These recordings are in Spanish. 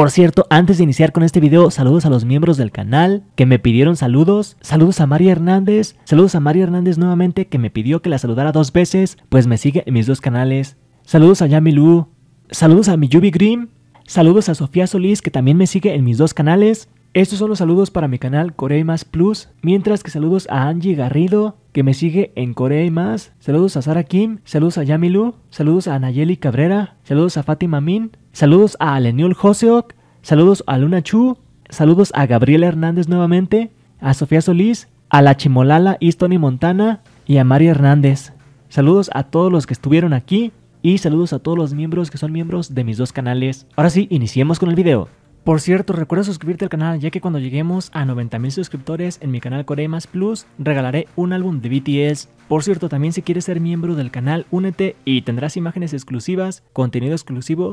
Por cierto, antes de iniciar con este video, saludos a los miembros del canal que me pidieron saludos. Saludos a María Hernández. Saludos a María Hernández nuevamente que me pidió que la saludara dos veces, pues me sigue en mis dos canales. Saludos a Yamilu. Saludos a Miyubi Grimm. Saludos a Sofía Solís que también me sigue en mis dos canales. Estos son los saludos para mi canal Corea Más Plus, mientras que saludos a Angie Garrido, que me sigue en Corea Más, saludos a Sara Kim, saludos a Yamilu, saludos a Nayeli Cabrera, saludos a Fátima Min, Saludos a Leniul Joseok, saludos a Luna Chu, saludos a Gabriela Hernández nuevamente, a Sofía Solís, a la Chimolala Istoni Montana y a Mari Hernández. Saludos a todos los que estuvieron aquí y saludos a todos los miembros que son miembros de mis dos canales. Ahora sí, iniciemos con el video. Por cierto, recuerda suscribirte al canal ya que cuando lleguemos a 90.000 suscriptores en mi canal Corea Plus, regalaré un álbum de BTS. Por cierto, también si quieres ser miembro del canal, únete y tendrás imágenes exclusivas, contenido exclusivo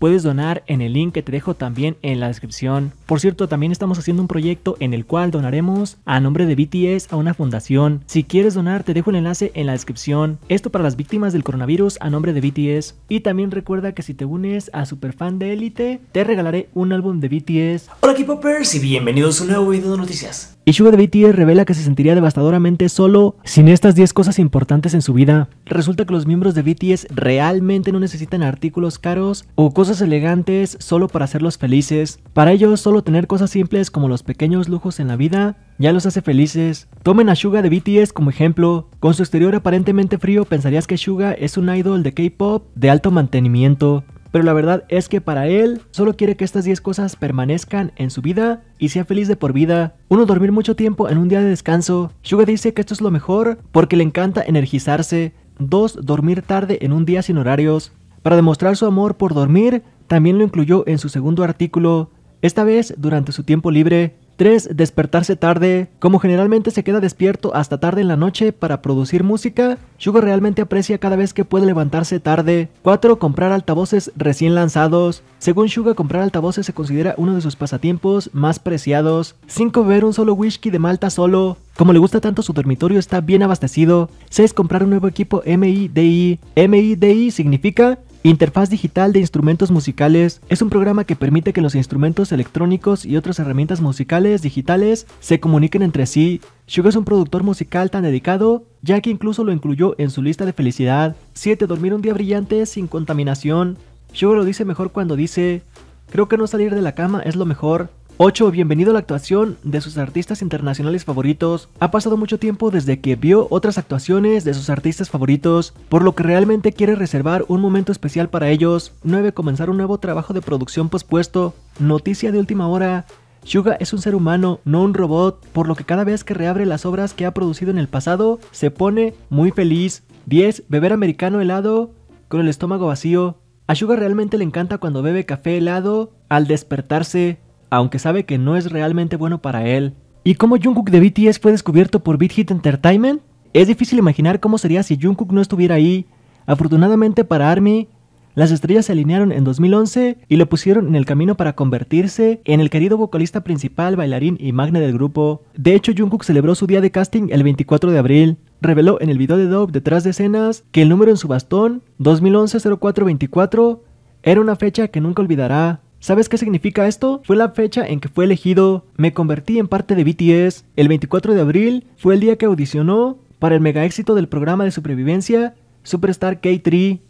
puedes donar en el link que te dejo también en la descripción. Por cierto, también estamos haciendo un proyecto en el cual donaremos a nombre de BTS a una fundación. Si quieres donar, te dejo el enlace en la descripción. Esto para las víctimas del coronavirus a nombre de BTS. Y también recuerda que si te unes a Superfan de Elite, te regalaré un álbum de BTS. Hola K-Popers y bienvenidos a un nuevo video de noticias. Ishuga de BTS revela que se sentiría devastadoramente solo sin estas 10 cosas importantes en su vida. Resulta que los miembros de BTS realmente no necesitan artículos caros o cosas cosas elegantes solo para hacerlos felices. Para ellos, solo tener cosas simples como los pequeños lujos en la vida ya los hace felices. Tomen a Suga de BTS como ejemplo. Con su exterior aparentemente frío, pensarías que Suga es un idol de K-pop de alto mantenimiento. Pero la verdad es que para él solo quiere que estas 10 cosas permanezcan en su vida y sea feliz de por vida. Uno dormir mucho tiempo en un día de descanso. Suga dice que esto es lo mejor porque le encanta energizarse. 2. Dormir tarde en un día sin horarios. Para demostrar su amor por dormir, también lo incluyó en su segundo artículo, esta vez durante su tiempo libre. 3. Despertarse tarde. Como generalmente se queda despierto hasta tarde en la noche para producir música, Suga realmente aprecia cada vez que puede levantarse tarde. 4. Comprar altavoces recién lanzados. Según Suga, comprar altavoces se considera uno de sus pasatiempos más preciados. 5. Ver un solo whisky de Malta solo. Como le gusta tanto su dormitorio está bien abastecido. 6. Comprar un nuevo equipo MIDI. MIDI significa Interfaz Digital de Instrumentos Musicales es un programa que permite que los instrumentos electrónicos y otras herramientas musicales digitales se comuniquen entre sí. Shugo es un productor musical tan dedicado, ya que incluso lo incluyó en su lista de felicidad. 7. Dormir un día brillante sin contaminación. Suga lo dice mejor cuando dice, creo que no salir de la cama es lo mejor. 8. Bienvenido a la actuación de sus artistas internacionales favoritos. Ha pasado mucho tiempo desde que vio otras actuaciones de sus artistas favoritos, por lo que realmente quiere reservar un momento especial para ellos. 9. Comenzar un nuevo trabajo de producción pospuesto. Noticia de última hora. Suga es un ser humano, no un robot, por lo que cada vez que reabre las obras que ha producido en el pasado, se pone muy feliz. 10. Beber americano helado con el estómago vacío. A Suga realmente le encanta cuando bebe café helado al despertarse aunque sabe que no es realmente bueno para él. ¿Y cómo Jungkook de BTS fue descubierto por Big Hit Entertainment? Es difícil imaginar cómo sería si Jungkook no estuviera ahí. Afortunadamente para ARMY, las estrellas se alinearon en 2011 y lo pusieron en el camino para convertirse en el querido vocalista principal, bailarín y magna del grupo. De hecho, Jungkook celebró su día de casting el 24 de abril. Reveló en el video de Dove detrás de escenas que el número en su bastón, 2011-0424, era una fecha que nunca olvidará. ¿Sabes qué significa esto? Fue la fecha en que fue elegido, me convertí en parte de BTS, el 24 de abril fue el día que audicionó para el mega éxito del programa de supervivencia Superstar K3.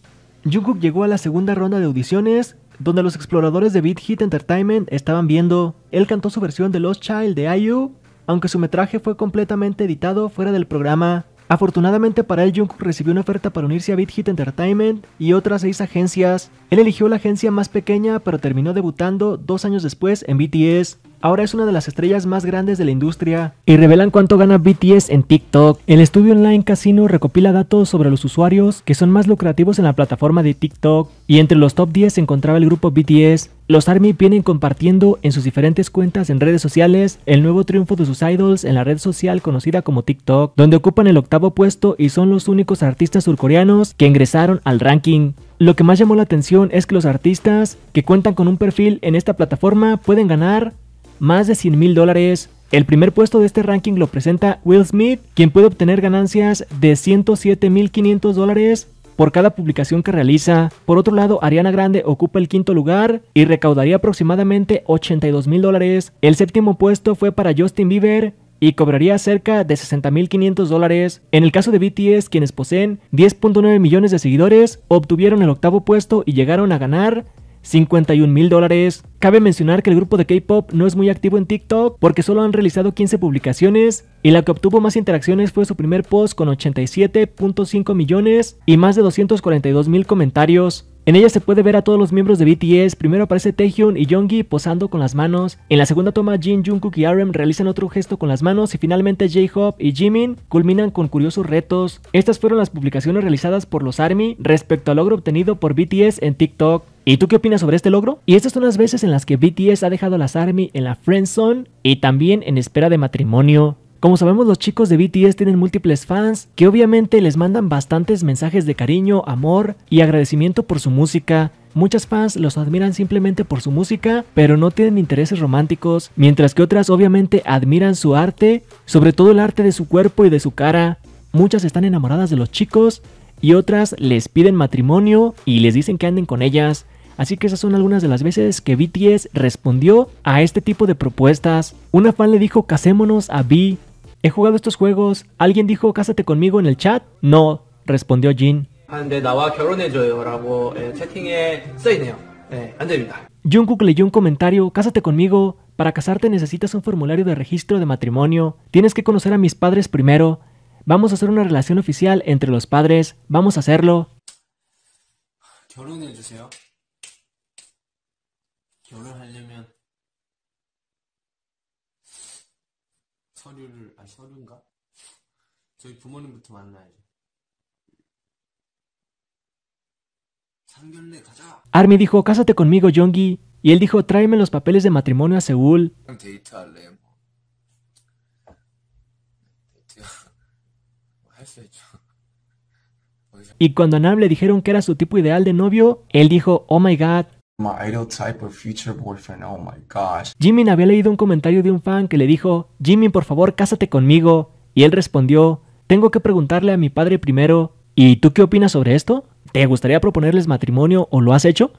Jungkook llegó a la segunda ronda de audiciones donde los exploradores de Beat Hit Entertainment estaban viendo. Él cantó su versión de Lost Child de IU, aunque su metraje fue completamente editado fuera del programa. Afortunadamente para él, Jungkook recibió una oferta para unirse a Big Hit Entertainment y otras seis agencias. Él eligió la agencia más pequeña, pero terminó debutando dos años después en BTS ahora es una de las estrellas más grandes de la industria y revelan cuánto gana BTS en TikTok. El estudio online Casino recopila datos sobre los usuarios que son más lucrativos en la plataforma de TikTok y entre los top 10 se encontraba el grupo BTS. Los ARMY vienen compartiendo en sus diferentes cuentas en redes sociales el nuevo triunfo de sus idols en la red social conocida como TikTok, donde ocupan el octavo puesto y son los únicos artistas surcoreanos que ingresaron al ranking. Lo que más llamó la atención es que los artistas que cuentan con un perfil en esta plataforma pueden ganar más de 100 mil dólares. El primer puesto de este ranking lo presenta Will Smith, quien puede obtener ganancias de 107 mil 500 dólares por cada publicación que realiza. Por otro lado, Ariana Grande ocupa el quinto lugar y recaudaría aproximadamente 82 mil dólares. El séptimo puesto fue para Justin Bieber y cobraría cerca de 60 mil 500 dólares. En el caso de BTS, quienes poseen 10.9 millones de seguidores, obtuvieron el octavo puesto y llegaron a ganar 51 mil dólares. Cabe mencionar que el grupo de K-Pop no es muy activo en TikTok porque solo han realizado 15 publicaciones y la que obtuvo más interacciones fue su primer post con 87.5 millones y más de 242 mil comentarios. En ella se puede ver a todos los miembros de BTS, primero aparece Taehyun y Yonggi posando con las manos, en la segunda toma Jin, Jungkook y RM realizan otro gesto con las manos y finalmente J-Hope y Jimin culminan con curiosos retos. Estas fueron las publicaciones realizadas por los ARMY respecto al logro obtenido por BTS en TikTok. ¿Y tú qué opinas sobre este logro? Y estas son las veces en las que BTS ha dejado a las ARMY en la zone y también en espera de matrimonio. Como sabemos, los chicos de BTS tienen múltiples fans que obviamente les mandan bastantes mensajes de cariño, amor y agradecimiento por su música. Muchas fans los admiran simplemente por su música, pero no tienen intereses románticos, mientras que otras obviamente admiran su arte, sobre todo el arte de su cuerpo y de su cara. Muchas están enamoradas de los chicos y otras les piden matrimonio y les dicen que anden con ellas. Así que esas son algunas de las veces que BTS respondió a este tipo de propuestas. Una fan le dijo casémonos a B, He jugado estos juegos. ¿Alguien dijo cásate conmigo en el chat? No, respondió Jin. Eh, Jungkook leyó un comentario, cásate conmigo, para casarte necesitas un formulario de registro de matrimonio, tienes que conocer a mis padres primero, vamos a hacer una relación oficial entre los padres, vamos a hacerlo. Armi Army dijo, cásate conmigo, Yongi. Y él dijo, tráeme los papeles de matrimonio a Seúl. Y cuando a Nam le dijeron que era su tipo ideal de novio, él dijo, oh my god, Oh Jimmy había leído un comentario de un fan que le dijo, Jimmy, por favor, cásate conmigo. Y él respondió, tengo que preguntarle a mi padre primero, ¿y tú qué opinas sobre esto? ¿Te gustaría proponerles matrimonio o lo has hecho?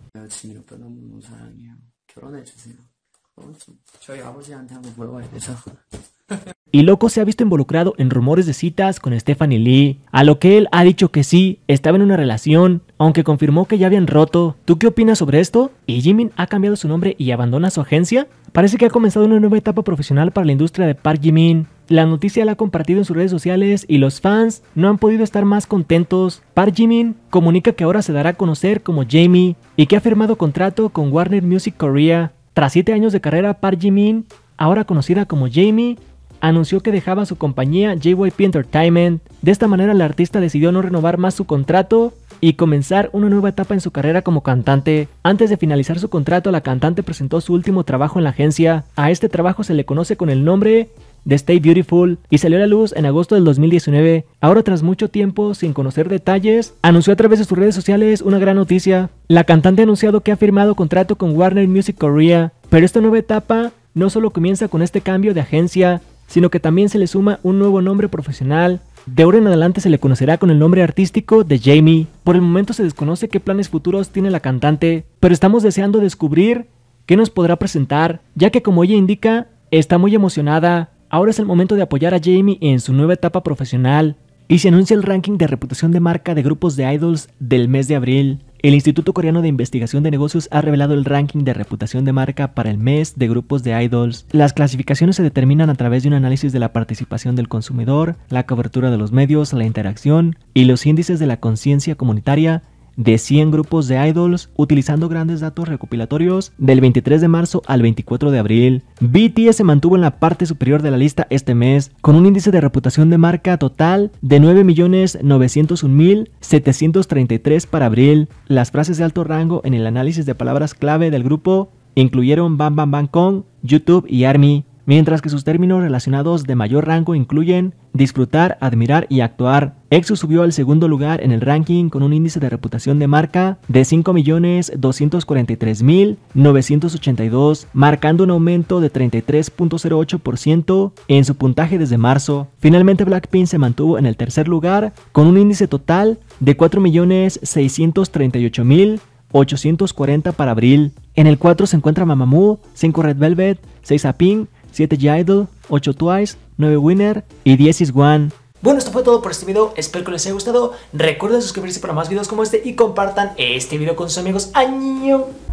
y Loco se ha visto involucrado en rumores de citas con Stephanie Lee, a lo que él ha dicho que sí, estaba en una relación, aunque confirmó que ya habían roto. ¿Tú qué opinas sobre esto? ¿Y Jimin ha cambiado su nombre y abandona su agencia? Parece que ha comenzado una nueva etapa profesional para la industria de Park Jimin. La noticia la ha compartido en sus redes sociales y los fans no han podido estar más contentos. Park Jimin comunica que ahora se dará a conocer como Jamie y que ha firmado contrato con Warner Music Korea. Tras 7 años de carrera, Park Jimin, ahora conocida como Jamie, anunció que dejaba su compañía JYP Entertainment. De esta manera la artista decidió no renovar más su contrato y comenzar una nueva etapa en su carrera como cantante. Antes de finalizar su contrato, la cantante presentó su último trabajo en la agencia. A este trabajo se le conoce con el nombre de Stay Beautiful y salió a la luz en agosto del 2019. Ahora tras mucho tiempo sin conocer detalles, anunció a través de sus redes sociales una gran noticia. La cantante ha anunciado que ha firmado contrato con Warner Music Korea, pero esta nueva etapa no solo comienza con este cambio de agencia, sino que también se le suma un nuevo nombre profesional. De ahora en adelante se le conocerá con el nombre artístico de Jamie. Por el momento se desconoce qué planes futuros tiene la cantante, pero estamos deseando descubrir qué nos podrá presentar, ya que como ella indica, está muy emocionada. Ahora es el momento de apoyar a Jamie en su nueva etapa profesional, y se anuncia el ranking de reputación de marca de grupos de idols del mes de abril. El Instituto Coreano de Investigación de Negocios ha revelado el ranking de reputación de marca para el mes de grupos de idols. Las clasificaciones se determinan a través de un análisis de la participación del consumidor, la cobertura de los medios, la interacción y los índices de la conciencia comunitaria de 100 grupos de idols utilizando grandes datos recopilatorios del 23 de marzo al 24 de abril. BTS se mantuvo en la parte superior de la lista este mes con un índice de reputación de marca total de 9.901.733 para abril. Las frases de alto rango en el análisis de palabras clave del grupo incluyeron Bam Bam Bam Kong, YouTube y ARMY mientras que sus términos relacionados de mayor rango incluyen disfrutar, admirar y actuar. EXO subió al segundo lugar en el ranking con un índice de reputación de marca de 5.243.982, marcando un aumento de 33.08% en su puntaje desde marzo. Finalmente Blackpink se mantuvo en el tercer lugar con un índice total de 4.638.840 para abril. En el 4 se encuentra Mamamoo, 5 Red Velvet, 6 Apink, 7 Idol, 8 Twice, 9 Winner y 10 Is One. Bueno, esto fue todo por este video, espero que les haya gustado. Recuerden suscribirse para más videos como este y compartan este video con sus amigos. ¡Año!